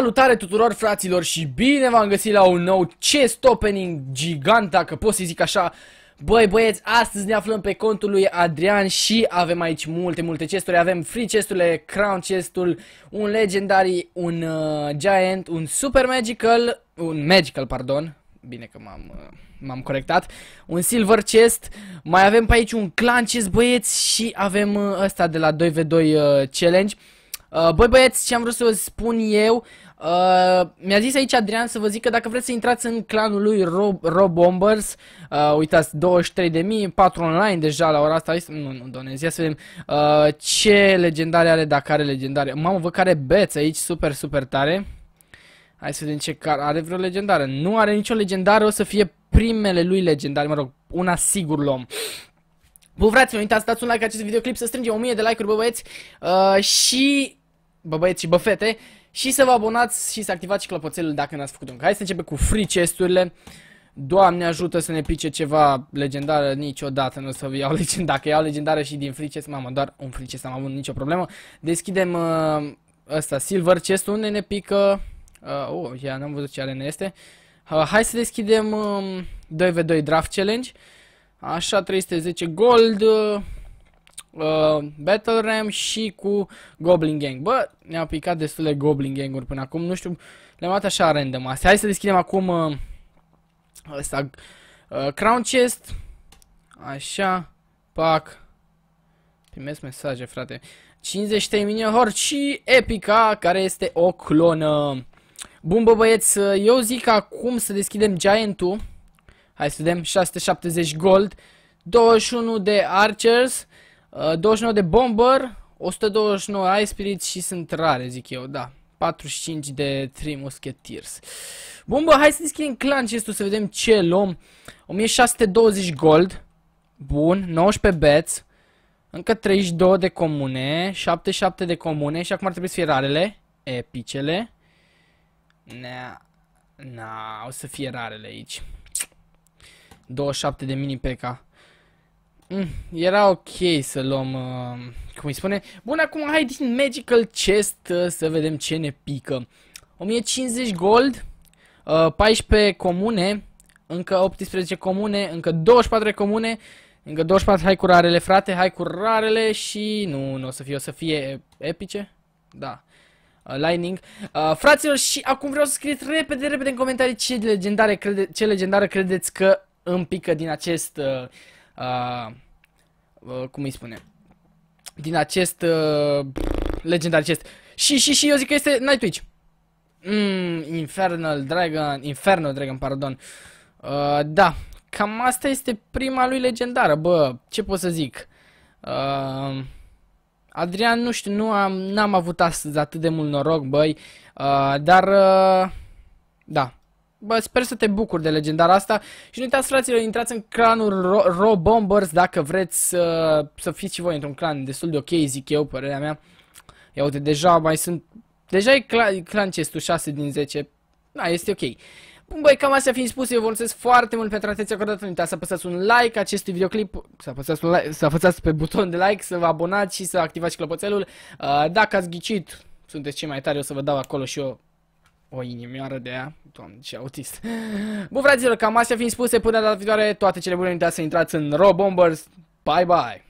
Salutare tuturor fraților și bine v-am găsit la un nou chest opening gigant, dacă pot să zic așa. Băi băieți, astăzi ne aflăm pe contul lui Adrian și avem aici multe, multe chesturi. Avem free chesturile, crown chestul, un legendary, un uh, giant, un super magical, un magical, pardon. Bine că m-am uh, m-am corectat. Un silver chest, mai avem pe aici un clan chest, băieți, și avem uh, ăsta de la 2v2 uh, challenge. Uh, Uh, băi băieți, ce am vrut să vă spun eu, uh, mi-a zis aici Adrian să vă zic că dacă vreți să intrați în clanul lui Rob, Rob Bombers, uh, uitați, 23.000, 4 online deja la ora asta, hai nu, nu, donez, ia să vedem uh, ce legendare are, dacă are legendare. Mamă, vă care beți aici, super, super tare. Hai să vedem ce car are vreo legendare, Nu are nicio legendare, o să fie primele lui legendare, mă rog, una sigur luăm. Bă, nu uitați, dați un like acest videoclip, să strângem 1000 de like-uri, bă, băieți, uh, și bă băieți și bă fete, și să vă abonați și să activați și clopoțelul dacă n-ați făcut încă. Hai să începem cu free chesturile. Doamne ajută să ne pice ceva legendară, niciodată nu o să iau legendară. Dacă iau legendară și din free chest, mamă, doar un free chest am avut nicio problemă. Deschidem uh, ăsta, silver chest, unde ne pică... Uh, oh, ia, n-am văzut ce arene este. Uh, hai să deschidem uh, um, 2v2 draft challenge. Așa, 310 gold... Uh, uh, Battle Ram și cu Goblin Gang. Bă, ne-a picat destul de Goblin Gang-uri până acum, nu știu, le-am dat așa random astea. Hai să deschidem acum uh, ăsta, uh, Crown Chest, așa, pac, primesc mesaje, frate, 53 mini horde și Epica, care este o clonă. Bun, bă, băieți, uh, eu zic acum să deschidem Giant-ul. Hai să vedem, 670 gold, 21 de Archers, 29 uh, de Bomber, 129 Ice Spirit și sunt rare, zic eu, da. 45 de 3 Musketeers. Bun, bă, hai să deschidem clan chestul să vedem ce luăm. 1620 gold. Bun, 19 bets. Încă 32 de comune, 77 de comune și acum ar trebui să fie rarele, epicele. Na, na, o să fie rarele aici. 27 de mini peca. Mm, era ok să luăm, uh, cum îi spune. Bun, acum hai din Magical Chest uh, să vedem ce ne pică. 1050 gold, uh, 14 comune, încă 18 comune, încă 24 comune, încă 24 hai cu rarele, frate, hai cu rarele și nu, nu o să fie, o să fie epice. Da. Uh, Lightning. Uh, fraților, și acum vreau să scrieți repede, repede în comentarii ce legendare, crede, ce legendare credeți că îmi pică din acest uh, uh, uh, cum îi spune, din acest uh, legendar acest. Și, și, și eu zic că este Night Twitch. Mm, Infernal Dragon, Inferno Dragon, pardon. Uh, da, cam asta este prima lui legendară, bă, ce pot să zic. Uh, Adrian, nu știu, nu am, n-am avut astăzi atât de mult noroc, băi, uh, dar, uh, da, Bă, sper să te bucuri de legendara asta și nu uitați, fraților, intrați în clanul Ro, Bombers dacă vreți să, uh, să fiți și voi într-un clan destul de ok, zic eu, părerea mea. Ia uite, deja mai sunt... Deja e clan, clan chestul 6 din 10. Da, este ok. Bun, băi, cam astea fiind spus, eu vă mulțumesc foarte mult pentru atenția acordată. Nu uitați să apăsați un like acestui videoclip, să apăsați, un like, să apăsați pe buton de like, să vă abonați și să activați clopoțelul. Uh, dacă ați ghicit, sunteți cei mai tari, o să vă dau acolo și eu o inimioară de ea. Doamne, ce autist. Bun, fraților, cam astea fiind spuse, până la viitoare, toate cele bune, nu uitați să intrați în Robombers. Bye, bye!